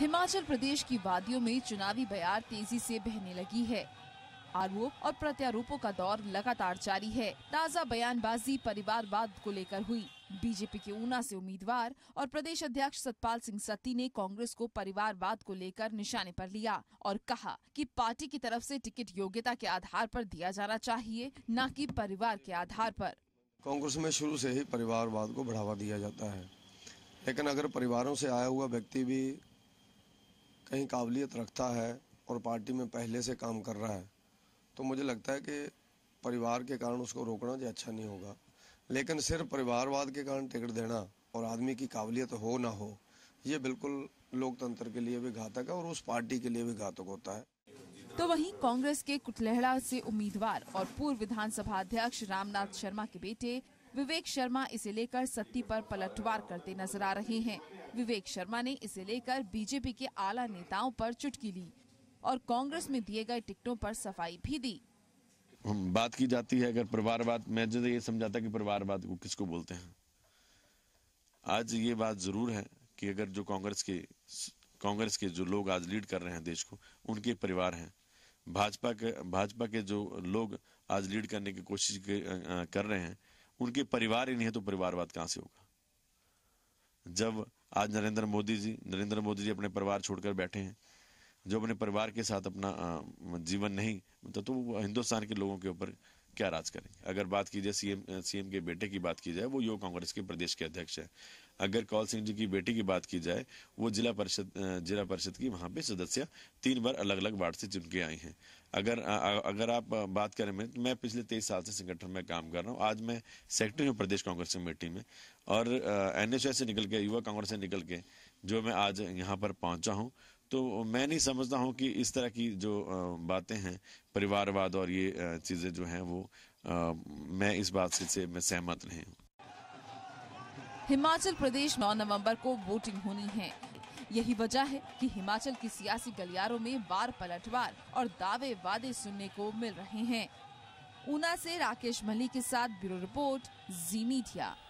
हिमाचल प्रदेश की वादियों में चुनावी बयार तेजी से बहने लगी है आरोप और प्रत्यारोपों का दौर लगातार जारी है ताज़ा बयानबाजी परिवारवाद को लेकर हुई बीजेपी के ऊना से उम्मीदवार और प्रदेश अध्यक्ष सतपाल सिंह सत्ती ने कांग्रेस को परिवारवाद को लेकर निशाने पर लिया और कहा कि पार्टी की तरफ से टिकट योग्यता के आधार पर दिया जाना चाहिए न कि परिवार के आधार पर कांग्रेस में शुरू से ही परिवारवाद को बढ़ावा दिया जाता है लेकिन अगर परिवारों से आया हुआ व्यक्ति भी कहीं काबिलियत रखता है और पार्टी में पहले से काम कर रहा है तो मुझे लगता है कि परिवार के कारण उसको रोकना जो अच्छा नहीं होगा लेकिन सिर्फ परिवारवाद के कारण टिकट देना और आदमी की काबिलियत हो ना हो ये बिल्कुल लोकतंत्र के लिए भी घातक है और उस पार्टी के लिए भी घातक होता है तो वहीं कांग्रेस के कुटलेहड़ा से उम्मीदवार और पूर्व विधानसभा अध्यक्ष रामनाथ शर्मा के बेटे विवेक शर्मा इसे लेकर सत्ती पर पलटवार करते नजर आ रहे हैं विवेक शर्मा ने इसे लेकर बीजेपी के आला नेताओं पर चुटकी ली और कांग्रेस में दिए गए टिकटों पर सफाई भी दी बात की जाती है अगर परिवारवाद मैं जो ये समझाता कि परिवारवाद को किसको बोलते हैं आज ये बात जरूर है कि अगर जो कांग्रेस के कांग्रेस के जो लोग आज लीड कर रहे हैं देश को उनके परिवार हैं भाजपा के भाजपा के जो लोग आज लीड करने की कोशिश कर रहे हैं उनके परिवार ही नहीं है तो परिवारवाद कहाँ से होगा जब आज नरेंद्र मोदी जी नरेंद्र मोदी जी अपने परिवार छोड़कर बैठे हैं जो अपने परिवार के साथ अपना जीवन नहीं तो, तो हिंदुस्तान के लोगों के ऊपर क्या राज करें अगर बात की जाए सीएम सीएम के बेटे की बात की जाए वो युवा कांग्रेस के प्रदेश के अध्यक्ष हैं अगर कौल सिंह जी की बेटी की बात की जाए वो जिला परिषद जिला परिषद की वहाँ पे सदस्य तीन बार अलग अलग वार्ड से चुनके के आई हैं अगर अगर आप बात करें मैं मैं पिछले तेईस साल से संगठन में काम कर रहा हूँ आज मैं सेक्रेटरी हूँ प्रदेश कांग्रेस कमेटी में और एन से निकल के युवा कांग्रेस से निकल के जो मैं आज यहाँ पर पहुँचा हूँ तो मैं नहीं समझता हूँ कि इस तरह की जो बातें हैं परिवारवाद और ये चीज़ें जो हैं वो मैं इस बात से मैं सहमत नहीं हूँ हिमाचल प्रदेश 9 नवंबर को वोटिंग होनी है यही वजह है कि हिमाचल की सियासी गलियारों में बार पलटवार और दावे वादे सुनने को मिल रहे हैं ऊना से राकेश मल्ली के साथ ब्यूरो रिपोर्ट जी मीडिया